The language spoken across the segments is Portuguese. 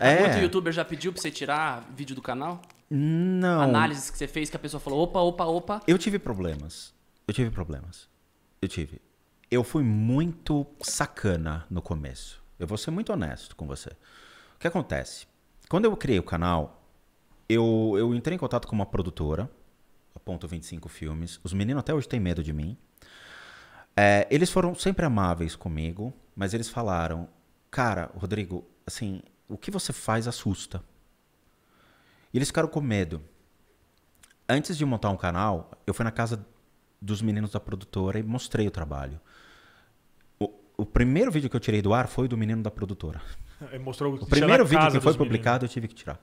É. Muito youtuber já pediu pra você tirar vídeo do canal? Não. Análises que você fez que a pessoa falou, opa, opa, opa. Eu tive problemas. Eu tive problemas. Eu tive. Eu fui muito sacana no começo. Eu vou ser muito honesto com você. O que acontece? Quando eu criei o canal, eu, eu entrei em contato com uma produtora, a Ponto 25 Filmes. Os meninos até hoje têm medo de mim. É, eles foram sempre amáveis comigo, mas eles falaram: Cara, Rodrigo, assim, o que você faz assusta. E eles ficaram com medo. Antes de montar um canal, eu fui na casa dos meninos da produtora e mostrei o trabalho. O, o primeiro vídeo que eu tirei do ar foi do menino da produtora. Ele mostrou o primeiro vídeo que foi publicado meninos. eu tive que tirar.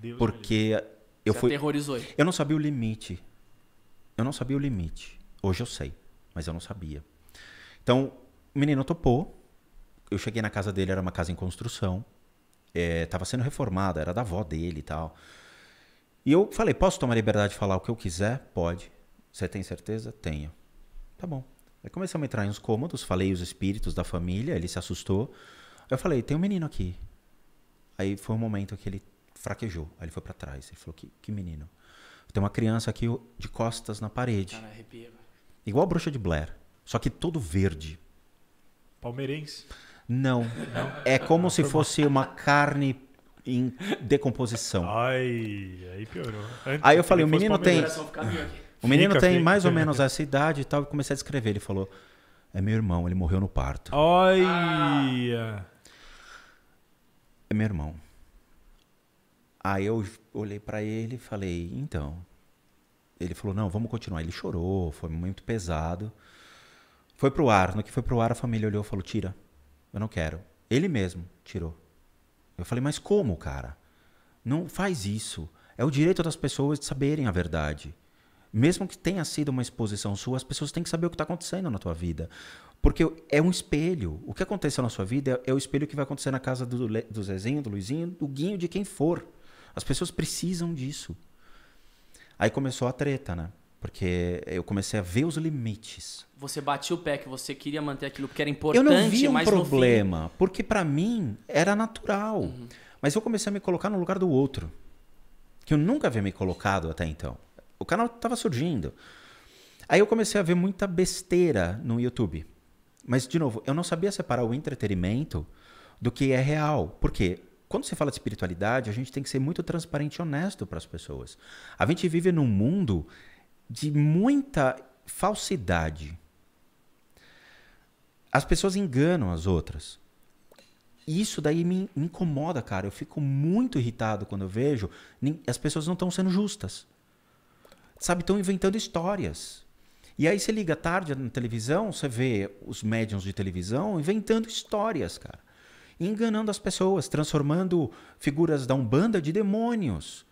Deus porque eu Você fui aterrorizou. Eu não sabia o limite. Eu não sabia o limite. Hoje eu sei, mas eu não sabia. Então, o menino topou eu cheguei na casa dele, era uma casa em construção. Estava é, sendo reformada, era da avó dele e tal. E eu falei: posso tomar liberdade de falar o que eu quiser? Pode. Você tem certeza? Tenho. Tá bom. Aí começamos a entrar em uns cômodos, falei os espíritos da família, ele se assustou. Aí eu falei: tem um menino aqui. Aí foi um momento que ele fraquejou. Aí ele foi para trás. Ele falou: que, que menino? Tem uma criança aqui de costas na parede. Cara, arrepia. Igual a bruxa de Blair. Só que todo verde. Palmeirense. Não. É como se fosse uma carne em decomposição. Ai, aí piorou. Antes aí eu falei, o menino tem. O menino fica, tem fica. mais ou menos essa idade e tal. Eu comecei a descrever. Ele falou: É meu irmão, ele morreu no parto. Ai! Ah. É meu irmão. Aí eu olhei para ele e falei: Então. Ele falou: Não, vamos continuar. Ele chorou, foi muito pesado. Foi pro ar. No que foi pro ar, a família olhou e falou: Tira. Eu não quero. Ele mesmo tirou. Eu falei, mas como, cara? Não faz isso. É o direito das pessoas de saberem a verdade. Mesmo que tenha sido uma exposição sua, as pessoas têm que saber o que está acontecendo na tua vida. Porque é um espelho. O que aconteceu na sua vida é, é o espelho que vai acontecer na casa do, Le... do Zezinho, do Luizinho, do Guinho, de quem for. As pessoas precisam disso. Aí começou a treta, né? Porque eu comecei a ver os limites. Você batia o pé que você queria manter aquilo porque era importante, mas Eu não via um problema, porque para mim era natural. Uhum. Mas eu comecei a me colocar no lugar do outro, que eu nunca havia me colocado até então. O canal estava surgindo. Aí eu comecei a ver muita besteira no YouTube. Mas, de novo, eu não sabia separar o entretenimento do que é real. Porque quando se fala de espiritualidade, a gente tem que ser muito transparente e honesto para as pessoas. A gente vive num mundo de muita falsidade. As pessoas enganam as outras. Isso daí me incomoda, cara. Eu fico muito irritado quando eu vejo as pessoas não estão sendo justas. Sabe, estão inventando histórias. E aí você liga tarde na televisão, você vê os médiums de televisão inventando histórias, cara. Enganando as pessoas, transformando figuras da Umbanda de demônios.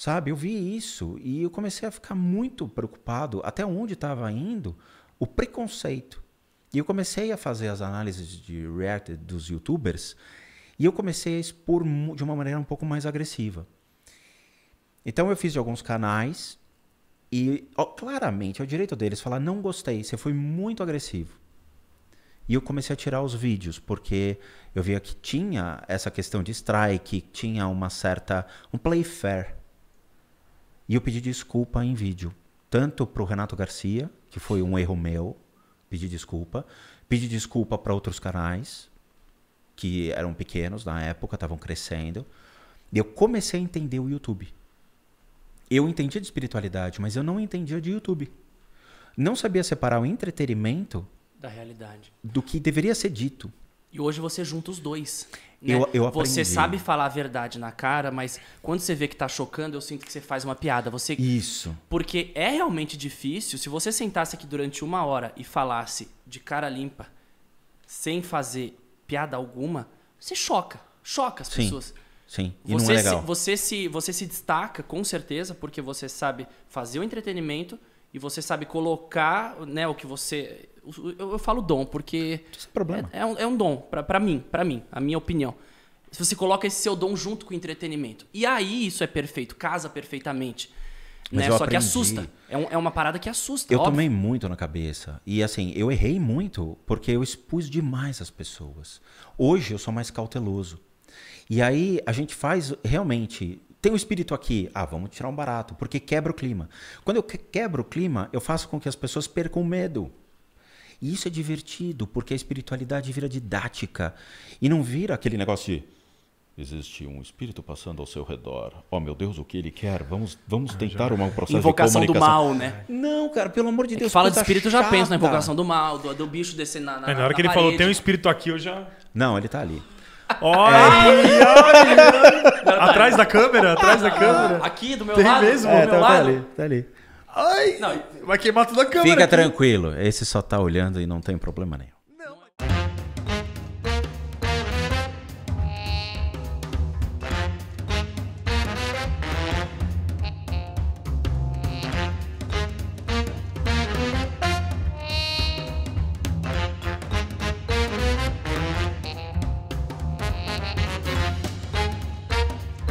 Sabe? Eu vi isso e eu comecei a ficar muito preocupado até onde estava indo o preconceito. E eu comecei a fazer as análises de React dos youtubers e eu comecei a expor de uma maneira um pouco mais agressiva. Então eu fiz de alguns canais e ó, claramente é o direito deles falar não gostei, você foi muito agressivo. E eu comecei a tirar os vídeos porque eu via que tinha essa questão de strike, tinha uma certa um play fair e eu pedi desculpa em vídeo, tanto para o Renato Garcia, que foi um erro meu, pedi desculpa, pedi desculpa para outros canais que eram pequenos na época, estavam crescendo. E eu comecei a entender o YouTube. Eu entendia de espiritualidade, mas eu não entendia de YouTube. Não sabia separar o entretenimento da realidade, do que deveria ser dito. E hoje você junta os dois. Né? Eu, eu aprendi. Você sabe falar a verdade na cara, mas quando você vê que tá chocando, eu sinto que você faz uma piada. Você Isso. Porque é realmente difícil. Se você sentasse aqui durante uma hora e falasse de cara limpa, sem fazer piada alguma, você choca. Choca as Sim. pessoas. Sim, e você não é legal. Se, você, se, você se destaca, com certeza, porque você sabe fazer o entretenimento e você sabe colocar né, o que você. Eu, eu falo dom, porque. Isso é problema. É, é, um, é um, dom, para mim, para mim, a minha opinião. Se você coloca esse seu dom junto com o entretenimento. E aí isso é perfeito, casa perfeitamente. Mas né? Só aprendi. que assusta. É, um, é, uma parada que assusta. Eu óbvio. tomei muito na cabeça. E assim, eu errei muito porque eu expus demais as pessoas. Hoje eu sou mais cauteloso. E aí a gente faz realmente tem um espírito aqui. Ah, vamos tirar um barato, porque quebra o clima. Quando eu quebro o clima, eu faço com que as pessoas percam o medo. E isso é divertido, porque a espiritualidade vira didática e não vira aquele negócio de existe um espírito passando ao seu redor. Oh meu Deus, o que ele quer? Vamos, vamos ah, tentar um processo invocação de comunicação. do mal, né? Não, cara, pelo amor de Deus. É fala de espírito, eu já penso na invocação do mal, do, do bicho descendo na, na, é, na hora na que ele falou tem um espírito aqui, eu já. Não, ele tá ali. Olha! É. atrás da câmera? Atrás da câmera? Ah, aqui, do meu Tem lado? mesmo? É, do é, tá, meu tá, lado? tá ali, tá ali. Ai, não, vai queimar toda a câmera. Fica aqui. tranquilo, esse só tá olhando e não tem problema nenhum.